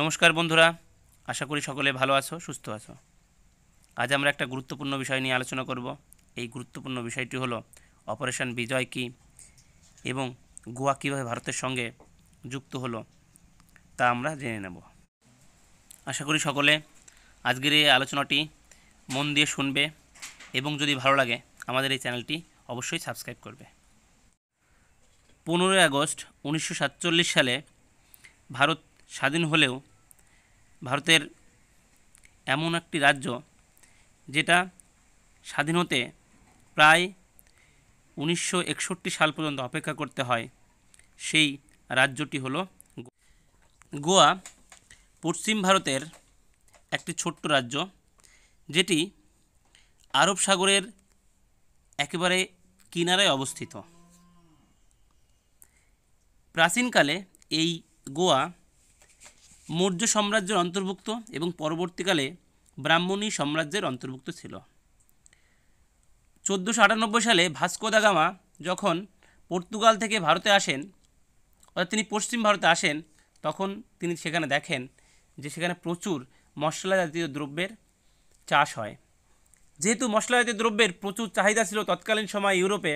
নমস্কার বন্ধুরা আশা করি সকলে ভালো আছো সুস্থ আছো আজ আমরা একটা গুরুত্বপূর্ণ বিষয় নিয়ে আলোচনা করব এই গুরুত্বপূর্ণ বিষয়টি হলো অপারেশন বিজয় কী এবং গোয়া কীভাবে ভারতের সঙ্গে যুক্ত হলো তা আমরা জেনে নেব আশা করি সকলে আজকের এই আলোচনাটি মন দিয়ে শুনবে এবং যদি ভালো লাগে আমাদের এই চ্যানেলটি অবশ্যই সাবস্ক্রাইব করবে পনেরোই আগস্ট উনিশশো সালে ভারত স্বাধীন হলেও ভারতের এমন একটি রাজ্য যেটা স্বাধীন হতে প্রায় উনিশশো সাল পর্যন্ত অপেক্ষা করতে হয় সেই রাজ্যটি হলো গোয়া পশ্চিম ভারতের একটি ছোট্ট রাজ্য যেটি আরব সাগরের একেবারে কিনারায় অবস্থিত প্রাচীনকালে এই গোয়া মৌর্য সাম্রাজ্যের অন্তর্ভুক্ত এবং পরবর্তীকালে ব্রাহ্মণী সাম্রাজ্যের অন্তর্ভুক্ত ছিল চোদ্দোশো আটানব্বই সালে ভাস্কো দা গামা যখন পর্তুগাল থেকে ভারতে আসেন অর্থাৎ তিনি পশ্চিম ভারতে আসেন তখন তিনি সেখানে দেখেন যে সেখানে প্রচুর মশলা জাতীয় দ্রব্যের চাষ হয় যেহেতু মশলা জাতীয় দ্রব্যের প্রচুর চাহিদা ছিল তৎকালীন সময় ইউরোপে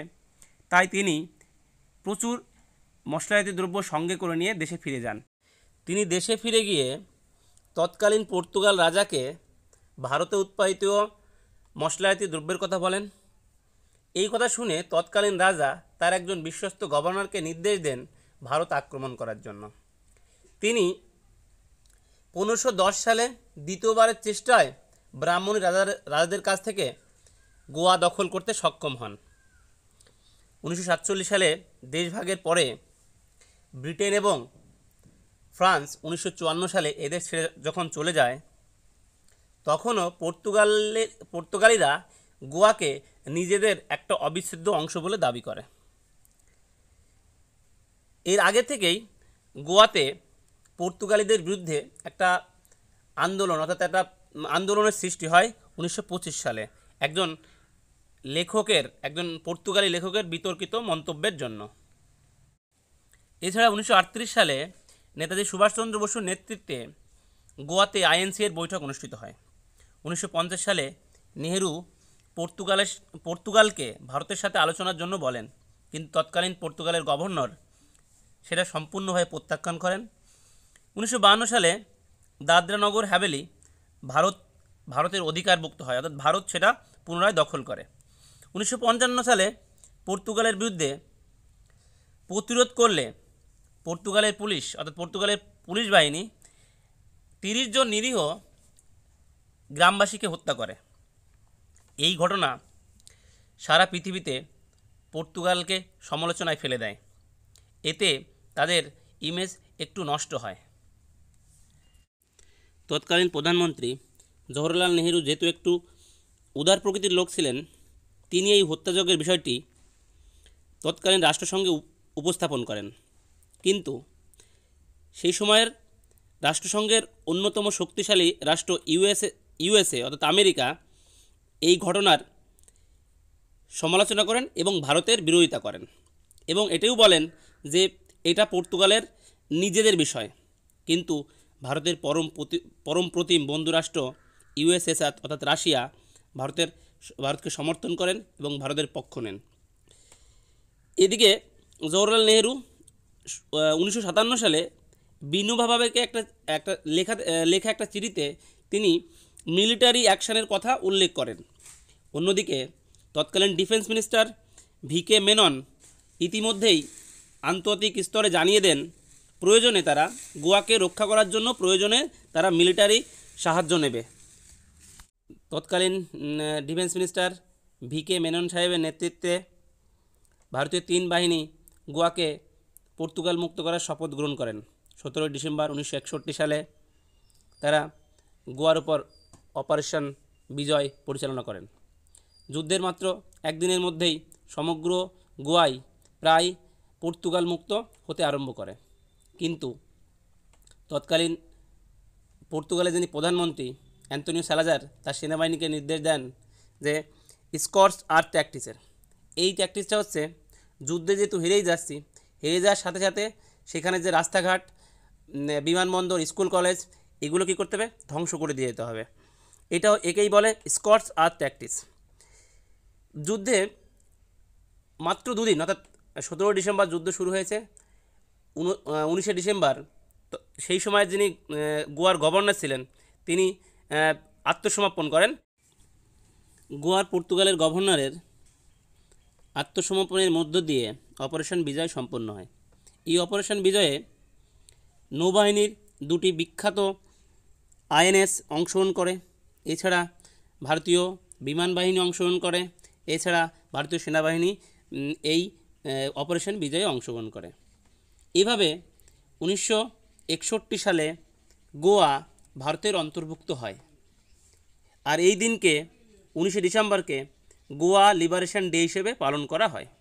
তাই তিনি প্রচুর মশলা জাতীয় দ্রব্য সঙ্গে করে নিয়ে দেশে ফিরে যান তিনি দেশে ফিরে গিয়ে তৎকালীন পর্তুগাল রাজাকে ভারতে উৎপাদিত মশলায়াতি দ্রব্যের কথা বলেন এই কথা শুনে তৎকালীন রাজা তার একজন বিশ্বস্ত গভর্নরকে নির্দেশ দেন ভারত আক্রমণ করার জন্য তিনি পনেরোশো সালে দ্বিতীয়বারের চেষ্টায় ব্রাহ্মণী রাজার রাজাদের কাছ থেকে গোয়া দখল করতে সক্ষম হন উনিশশো সালে দেশভাগের পরে ব্রিটেন এবং ফ্রান্স উনিশশো সালে এদের ছেড়ে যখন চলে যায় তখনও পর্তুগালে পর্তুগালিরা গোয়াকে নিজেদের একটা অবিচ্ছেদ্য অংশ বলে দাবি করে এর আগে থেকেই গোয়াতে পর্তুগালিদের বিরুদ্ধে একটা আন্দোলন অর্থাৎ একটা আন্দোলনের সৃষ্টি হয় উনিশশো সালে একজন লেখকের একজন পর্তুগালি লেখকের বিতর্কিত মন্তব্যের জন্য এছাড়া উনিশশো সালে নেতাজি সুভাষচন্দ্র বসুর নেতৃত্বে গোয়াতে আইএনসি এর বৈঠক অনুষ্ঠিত হয় উনিশশো সালে নেহেরু পর্তুগালের পর্তুগালকে ভারতের সাথে আলোচনার জন্য বলেন কিন্তু তৎকালীন পর্তুগালের গভর্নর সেটা সম্পূর্ণভাবে প্রত্যাখ্যান করেন উনিশশো সালে দাদ্রানগর হ্যাভেলি ভারত ভারতের অধিকারভুক্ত হয় অর্থাৎ ভারত সেটা পুনরায় দখল করে উনিশশো সালে পর্তুগালের বিরুদ্ধে প্রতিরোধ করলে পর্তুগালের পুলিশ অর্থাৎ পর্তুগালের পুলিশ বাহিনী তিরিশ জন নিরীহ গ্রামবাসীকে হত্যা করে এই ঘটনা সারা পৃথিবীতে পর্তুগালকে সমালোচনায় ফেলে দেয় এতে তাদের ইমেজ একটু নষ্ট হয় তৎকালীন প্রধানমন্ত্রী জওহরলাল নেহেরু যেহেতু একটু উদার প্রকৃতির লোক ছিলেন তিনি এই হত্যাযজ্ঞের বিষয়টি তৎকালীন রাষ্ট্রসংঘে উপস্থাপন করেন কিন্তু সেই সময়ের রাষ্ট্রসংঘের অন্যতম শক্তিশালী রাষ্ট্র ইউএসএ ইউএসএ অর্থাৎ আমেরিকা এই ঘটনার সমালোচনা করেন এবং ভারতের বিরোধিতা করেন এবং এটাও বলেন যে এটা পর্তুগালের নিজেদের বিষয় কিন্তু ভারতের পরম প্রতি পরম প্রতিম বন্ধুরাষ্ট্র ইউএসএসআর অর্থাৎ রাশিয়া ভারতের ভারতকে সমর্থন করেন এবং ভারতের পক্ষ নেন এদিকে জওহরলাল নেহরু উনিশশো সালে বিনোবা ভাবেকে একটা একটা লেখা লেখা একটা চিঠিতে তিনি মিলিটারি অ্যাকশানের কথা উল্লেখ করেন অন্যদিকে তৎকালীন defence minister V K Menon ইতিমধ্যেই আন্তর্জাতিক স্তরে জানিয়ে দেন প্রয়োজনে তারা গোয়াকে রক্ষা করার জন্য প্রয়োজনে তারা মিলিটারি সাহায্য নেবে তৎকালীন defence minister V K Menon সাহেবের নেতৃত্বে ভারতীয় তিন বাহিনী গোয়াকে পর্তুগাল মুক্ত করার শপথ গ্রহণ করেন সতেরোই ডিসেম্বর উনিশশো সালে তারা গোয়ার উপর অপারেশন বিজয় পরিচালনা করেন যুদ্ধের মাত্র একদিনের মধ্যেই সমগ্র গোয়াই প্রায় পর্তুগাল মুক্ত হতে আরম্ভ করে কিন্তু তৎকালীন পর্তুগালের যিনি প্রধানমন্ত্রী অ্যান্টনিও সালাজার তার সেনাবাহিনীকে নির্দেশ দেন যে স্কটস আর্ট ট্যাকটিসের এই ট্যাকটিসটা হচ্ছে যুদ্ধে যেহেতু হেরেই যাচ্ছি হেরে যাওয়ার সাথে সাথে সেখানে যে রাস্তাঘাট বিমানবন্দর স্কুল কলেজ এগুলো কি করতে হবে ধ্বংস করে দিয়ে যেতে হবে এটাও একেই বলে স্কটস আর ট্যাকটিস যুদ্ধে মাত্র দুদিন অর্থাৎ সতেরো ডিসেম্বর যুদ্ধ শুরু হয়েছে উনিশে ডিসেম্বর সেই সময় যিনি গোয়ার গভর্নর ছিলেন তিনি আত্মসমর্পণ করেন গোয়ার পর্তুগালের গভর্নরের আত্মসমর্পণের মধ্য দিয়ে অপারেশন বিজয় সম্পন্ন হয় এই অপারেশন বিজয়ে নৌবাহিনীর দুটি বিখ্যাত আইএনএস অংশগ্রহণ করে এছাড়া ভারতীয় বিমান বাহিনী অংশগ্রহণ করে এছাড়া ভারতীয় সেনাবাহিনী এই অপারেশন বিজয়ে অংশগ্রহণ করে এভাবে উনিশশো সালে গোয়া ভারতের অন্তর্ভুক্ত হয় আর এই দিনকে উনিশে ডিসেম্বরকে গোয়া লিবারেশন ডে হিসেবে পালন করা হয়